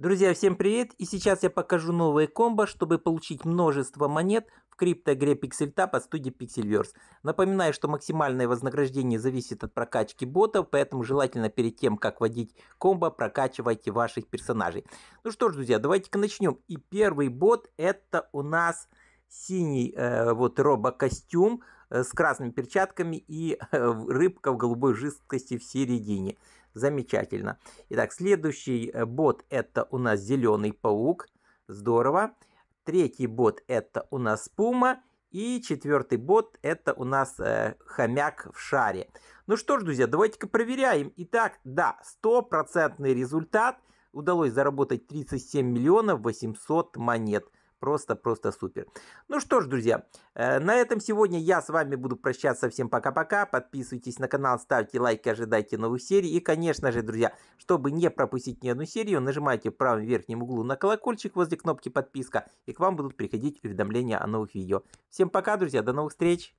Друзья, всем привет! И сейчас я покажу новые комбо, чтобы получить множество монет в криптоигре PixelTap от студии Pixelverse. Напоминаю, что максимальное вознаграждение зависит от прокачки ботов, поэтому желательно перед тем, как вводить комбо, прокачивайте ваших персонажей. Ну что ж, друзья, давайте-ка начнем. И первый бот это у нас синий э, вот робокостюм Э, с красными перчатками и э, рыбка в голубой жидкости в середине. Замечательно. Итак, следующий э, бот это у нас зеленый паук. Здорово. Третий бот это у нас пума. И четвертый бот это у нас э, хомяк в шаре. Ну что ж, друзья, давайте-ка проверяем. Итак, да, стопроцентный результат. Удалось заработать 37 миллионов 800 монет. Просто-просто супер. Ну что ж, друзья, э, на этом сегодня я с вами буду прощаться. Всем пока-пока. Подписывайтесь на канал, ставьте лайки, ожидайте новых серий. И, конечно же, друзья, чтобы не пропустить ни одну серию, нажимайте в правом верхнем углу на колокольчик возле кнопки подписка, и к вам будут приходить уведомления о новых видео. Всем пока, друзья, до новых встреч!